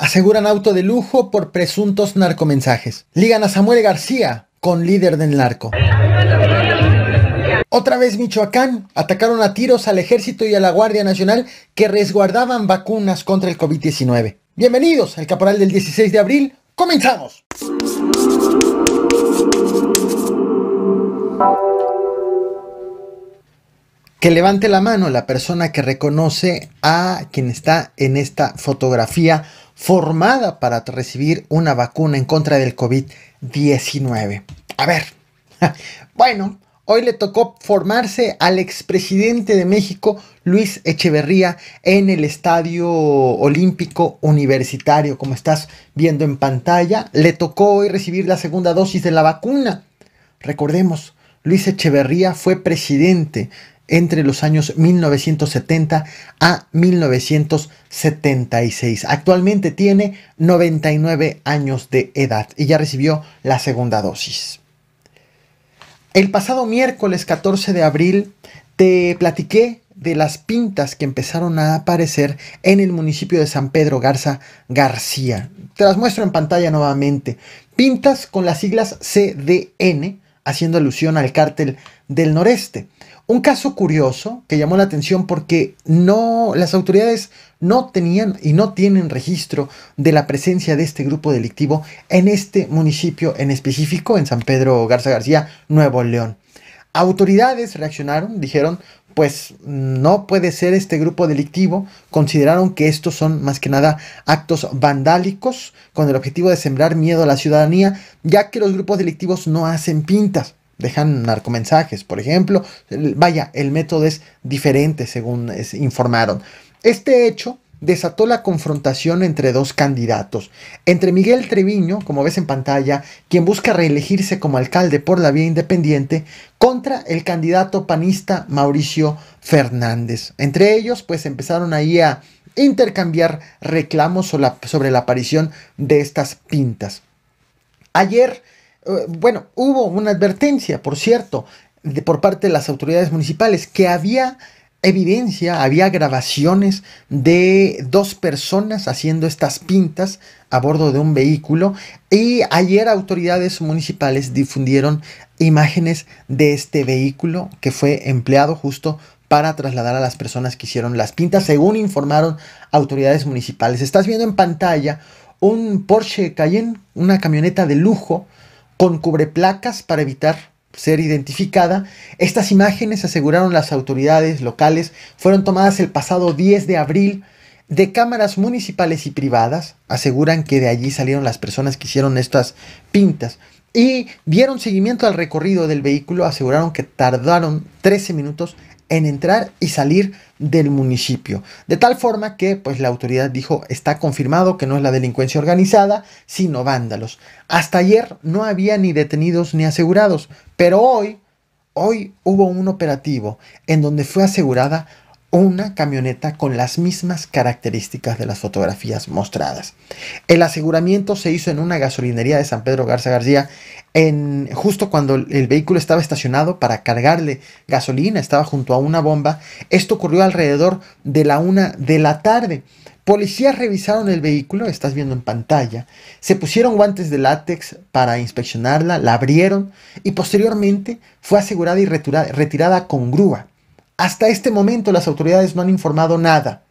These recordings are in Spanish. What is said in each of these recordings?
Aseguran auto de lujo por presuntos narcomensajes. Ligan a Samuel García con líder del narco. Otra vez Michoacán atacaron a tiros al ejército y a la Guardia Nacional que resguardaban vacunas contra el COVID-19. Bienvenidos al Caporal del 16 de abril. ¡Comenzamos! Que levante la mano la persona que reconoce a quien está en esta fotografía formada para recibir una vacuna en contra del COVID-19. A ver, bueno, hoy le tocó formarse al expresidente de México, Luis Echeverría, en el Estadio Olímpico Universitario, como estás viendo en pantalla. Le tocó hoy recibir la segunda dosis de la vacuna. Recordemos, Luis Echeverría fue presidente entre los años 1970 a 1976. Actualmente tiene 99 años de edad y ya recibió la segunda dosis. El pasado miércoles 14 de abril te platiqué de las pintas que empezaron a aparecer en el municipio de San Pedro Garza García. Te las muestro en pantalla nuevamente. Pintas con las siglas CDN, haciendo alusión al cártel del noreste. Un caso curioso que llamó la atención porque no, las autoridades no tenían y no tienen registro de la presencia de este grupo delictivo en este municipio en específico, en San Pedro Garza García, Nuevo León. Autoridades reaccionaron, dijeron, pues mm, no puede ser este grupo delictivo, consideraron que estos son más que nada actos vandálicos con el objetivo de sembrar miedo a la ciudadanía, ya que los grupos delictivos no hacen pintas dejan narcomensajes, por ejemplo. Vaya, el método es diferente según informaron. Este hecho desató la confrontación entre dos candidatos, entre Miguel Treviño, como ves en pantalla, quien busca reelegirse como alcalde por la vía independiente, contra el candidato panista Mauricio Fernández. Entre ellos, pues empezaron ahí a intercambiar reclamos sobre la aparición de estas pintas. Ayer, bueno, hubo una advertencia, por cierto, por parte de las autoridades municipales, que había evidencia, había grabaciones de dos personas haciendo estas pintas a bordo de un vehículo y ayer autoridades municipales difundieron imágenes de este vehículo que fue empleado justo para trasladar a las personas que hicieron las pintas, según informaron autoridades municipales. Estás viendo en pantalla un Porsche Cayenne, una camioneta de lujo, con cubreplacas para evitar ser identificada. Estas imágenes, aseguraron las autoridades locales, fueron tomadas el pasado 10 de abril de cámaras municipales y privadas. Aseguran que de allí salieron las personas que hicieron estas pintas. Y dieron seguimiento al recorrido del vehículo, aseguraron que tardaron 13 minutos en entrar y salir del municipio. De tal forma que pues la autoridad dijo está confirmado que no es la delincuencia organizada, sino vándalos. Hasta ayer no había ni detenidos ni asegurados, pero hoy, hoy hubo un operativo en donde fue asegurada una camioneta con las mismas características de las fotografías mostradas. El aseguramiento se hizo en una gasolinería de San Pedro Garza García en, justo cuando el vehículo estaba estacionado para cargarle gasolina, estaba junto a una bomba. Esto ocurrió alrededor de la una de la tarde. Policías revisaron el vehículo, estás viendo en pantalla, se pusieron guantes de látex para inspeccionarla, la abrieron y posteriormente fue asegurada y retirada con grúa. Hasta este momento las autoridades no han informado nada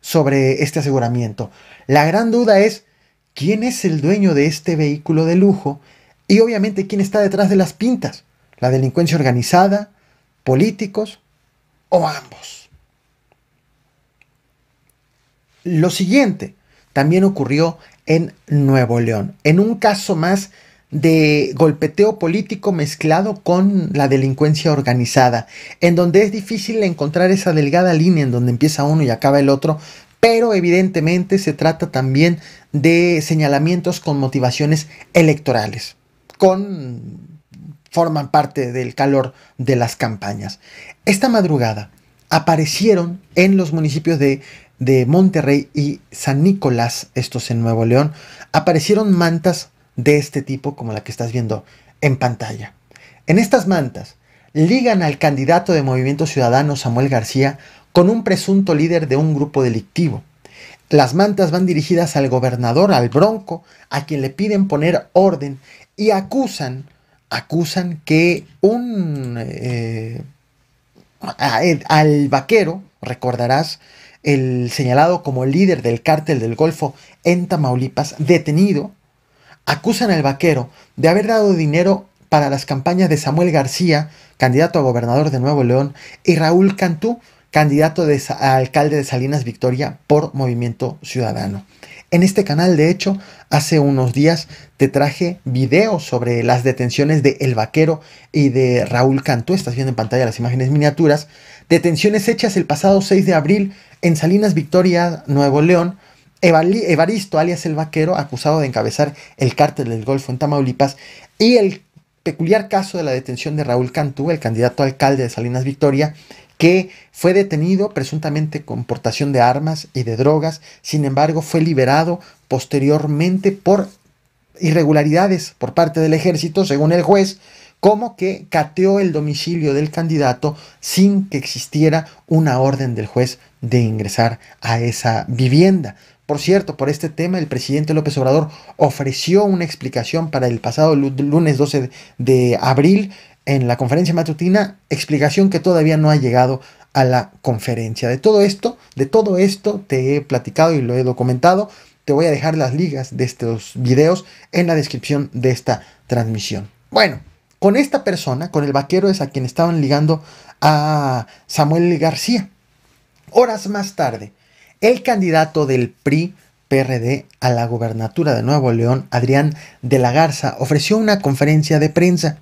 sobre este aseguramiento. La gran duda es quién es el dueño de este vehículo de lujo y obviamente quién está detrás de las pintas, la delincuencia organizada, políticos o ambos. Lo siguiente también ocurrió en Nuevo León, en un caso más de golpeteo político mezclado con la delincuencia organizada, en donde es difícil encontrar esa delgada línea en donde empieza uno y acaba el otro, pero evidentemente se trata también de señalamientos con motivaciones electorales, con forman parte del calor de las campañas. Esta madrugada aparecieron en los municipios de, de Monterrey y San Nicolás, estos en Nuevo León, aparecieron mantas de este tipo como la que estás viendo en pantalla. En estas mantas, ligan al candidato de Movimiento Ciudadano Samuel García con un presunto líder de un grupo delictivo. Las mantas van dirigidas al gobernador, al Bronco, a quien le piden poner orden y acusan, acusan que un... Eh, al vaquero, recordarás, el señalado como líder del cártel del Golfo en Tamaulipas, detenido, acusan al vaquero de haber dado dinero para las campañas de Samuel García, candidato a gobernador de Nuevo León, y Raúl Cantú, candidato de, a alcalde de Salinas Victoria por Movimiento Ciudadano. En este canal, de hecho, hace unos días te traje videos sobre las detenciones de El Vaquero y de Raúl Cantú. Estás viendo en pantalla las imágenes miniaturas. Detenciones hechas el pasado 6 de abril en Salinas Victoria, Nuevo León, Evaristo, alias el vaquero, acusado de encabezar el cártel del Golfo en Tamaulipas, y el peculiar caso de la detención de Raúl Cantú, el candidato alcalde de Salinas Victoria, que fue detenido presuntamente con portación de armas y de drogas, sin embargo fue liberado posteriormente por irregularidades por parte del ejército, según el juez, como que cateó el domicilio del candidato sin que existiera una orden del juez de ingresar a esa vivienda. Por cierto, por este tema el presidente López Obrador ofreció una explicación para el pasado lunes 12 de abril en la conferencia matutina, explicación que todavía no ha llegado a la conferencia. De todo esto, de todo esto te he platicado y lo he documentado. Te voy a dejar las ligas de estos videos en la descripción de esta transmisión. Bueno, con esta persona, con el vaquero es a quien estaban ligando a Samuel García. Horas más tarde, el candidato del PRI PRD a la gobernatura de Nuevo León, Adrián de la Garza, ofreció una conferencia de prensa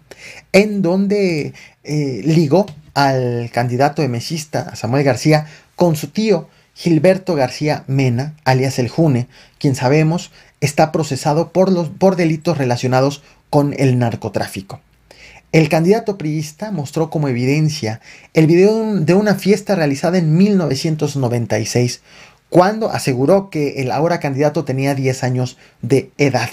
en donde eh, ligó al candidato de mesista, Samuel García, con su tío Gilberto García Mena, alias el June, quien sabemos está procesado por, por delitos relacionados con el narcotráfico. El candidato priista mostró como evidencia el video de una fiesta realizada en 1996, cuando aseguró que el ahora candidato tenía 10 años de edad.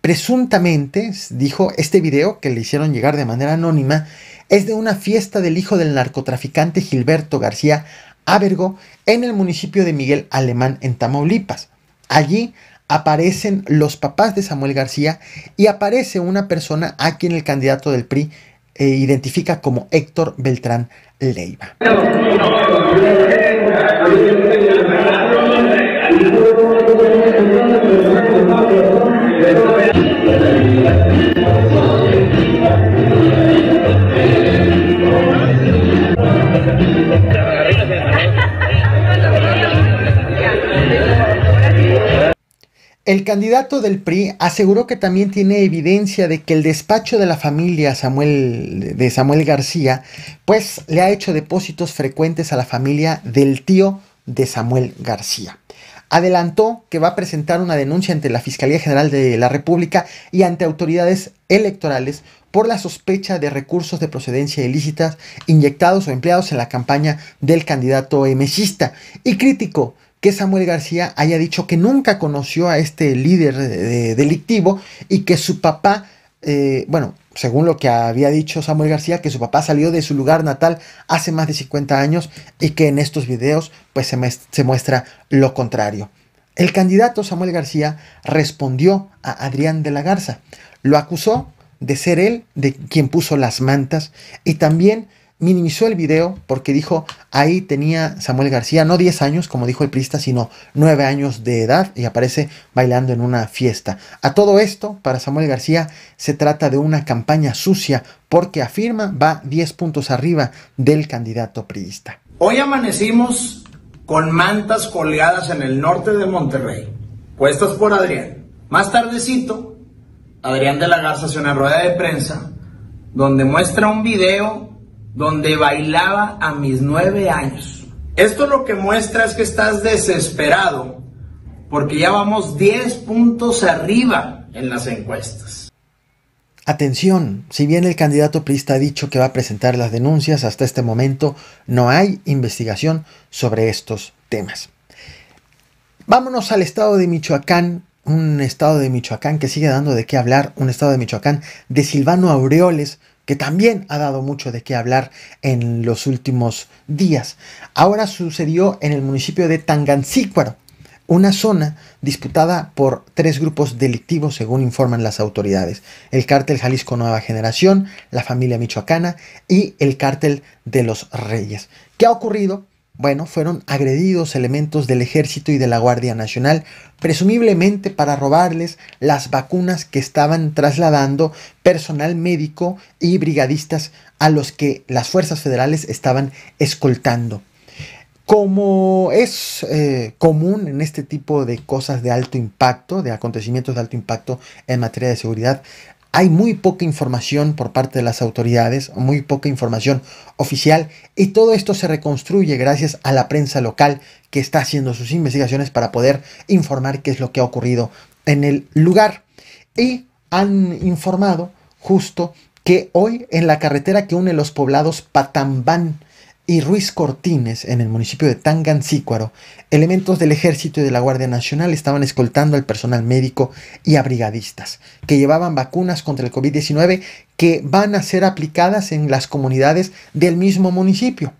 Presuntamente, dijo, este video que le hicieron llegar de manera anónima es de una fiesta del hijo del narcotraficante Gilberto García Ábergo en el municipio de Miguel Alemán, en Tamaulipas. Allí aparecen los papás de Samuel García y aparece una persona a quien el candidato del PRI eh, identifica como Héctor Beltrán Leiva. El candidato del PRI aseguró que también tiene evidencia de que el despacho de la familia Samuel, de Samuel García, pues le ha hecho depósitos frecuentes a la familia del tío de Samuel García. Adelantó que va a presentar una denuncia ante la Fiscalía General de la República y ante autoridades electorales por la sospecha de recursos de procedencia ilícita inyectados o empleados en la campaña del candidato emesista y crítico que Samuel García haya dicho que nunca conoció a este líder delictivo y que su papá, eh, bueno, según lo que había dicho Samuel García, que su papá salió de su lugar natal hace más de 50 años y que en estos videos pues se, se muestra lo contrario. El candidato Samuel García respondió a Adrián de la Garza, lo acusó de ser él de quien puso las mantas y también minimizó el video porque dijo, ahí tenía Samuel García, no 10 años, como dijo el priista, sino 9 años de edad y aparece bailando en una fiesta. A todo esto, para Samuel García, se trata de una campaña sucia porque afirma va 10 puntos arriba del candidato priista. Hoy amanecimos con mantas colgadas en el norte de Monterrey, puestas por Adrián. Más tardecito, Adrián de la Garza hace una rueda de prensa donde muestra un video donde bailaba a mis nueve años. Esto lo que muestra es que estás desesperado porque ya vamos 10 puntos arriba en las encuestas. Atención, si bien el candidato priista ha dicho que va a presentar las denuncias, hasta este momento no hay investigación sobre estos temas. Vámonos al estado de Michoacán, un estado de Michoacán que sigue dando de qué hablar, un estado de Michoacán de Silvano Aureoles, que también ha dado mucho de qué hablar en los últimos días. Ahora sucedió en el municipio de Tangancícuaro, una zona disputada por tres grupos delictivos según informan las autoridades, el cártel Jalisco Nueva Generación, la familia michoacana y el cártel de los Reyes. ¿Qué ha ocurrido? Bueno, fueron agredidos elementos del ejército y de la Guardia Nacional, presumiblemente para robarles las vacunas que estaban trasladando personal médico y brigadistas a los que las fuerzas federales estaban escoltando. Como es eh, común en este tipo de cosas de alto impacto, de acontecimientos de alto impacto en materia de seguridad, hay muy poca información por parte de las autoridades, muy poca información oficial, y todo esto se reconstruye gracias a la prensa local que está haciendo sus investigaciones para poder informar qué es lo que ha ocurrido en el lugar. Y han informado justo que hoy en la carretera que une los poblados Patambán y Ruiz Cortines en el municipio de Tangancícuaro, elementos del Ejército y de la Guardia Nacional estaban escoltando al personal médico y a brigadistas que llevaban vacunas contra el COVID-19 que van a ser aplicadas en las comunidades del mismo municipio.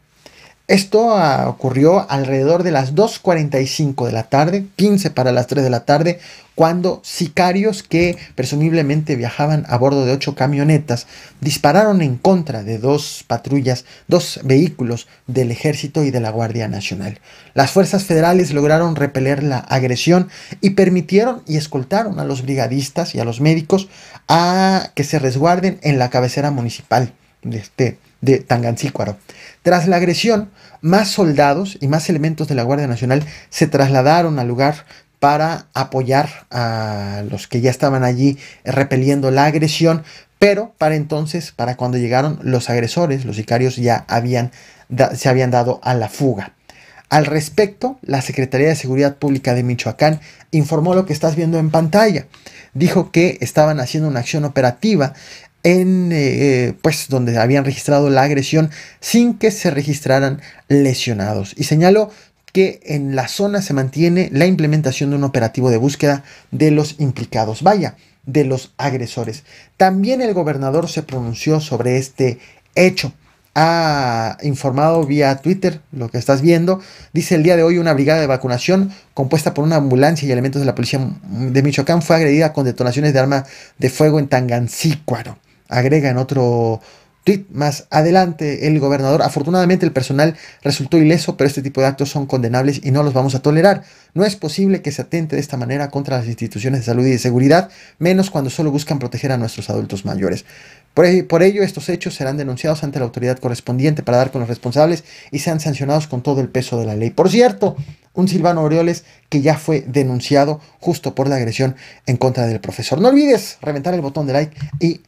Esto ah, ocurrió alrededor de las 2.45 de la tarde, 15 para las 3 de la tarde, cuando sicarios que presumiblemente viajaban a bordo de ocho camionetas dispararon en contra de dos patrullas, dos vehículos del ejército y de la Guardia Nacional. Las fuerzas federales lograron repeler la agresión y permitieron y escoltaron a los brigadistas y a los médicos a que se resguarden en la cabecera municipal de este de Tangancícuaro. Tras la agresión, más soldados y más elementos de la Guardia Nacional se trasladaron al lugar para apoyar a los que ya estaban allí eh, repeliendo la agresión, pero para entonces, para cuando llegaron los agresores, los sicarios ya habían se habían dado a la fuga. Al respecto, la Secretaría de Seguridad Pública de Michoacán informó lo que estás viendo en pantalla. Dijo que estaban haciendo una acción operativa en, eh, eh, pues, donde habían registrado la agresión sin que se registraran lesionados. Y señaló que en la zona se mantiene la implementación de un operativo de búsqueda de los implicados. Vaya, de los agresores. También el gobernador se pronunció sobre este hecho ha informado vía Twitter, lo que estás viendo. Dice el día de hoy una brigada de vacunación compuesta por una ambulancia y elementos de la policía de Michoacán fue agredida con detonaciones de arma de fuego en Tangancícuaro. Agrega en otro tweet más adelante el gobernador. Afortunadamente el personal resultó ileso, pero este tipo de actos son condenables y no los vamos a tolerar. No es posible que se atente de esta manera contra las instituciones de salud y de seguridad, menos cuando solo buscan proteger a nuestros adultos mayores. Por, ello, estos hechos serán denunciados ante la autoridad correspondiente para dar con los responsables y sean sancionados con todo el peso de la ley. Por cierto, un Silvano Orioles que ya fue denunciado justo por la agresión en contra del profesor. No olvides reventar el botón de like y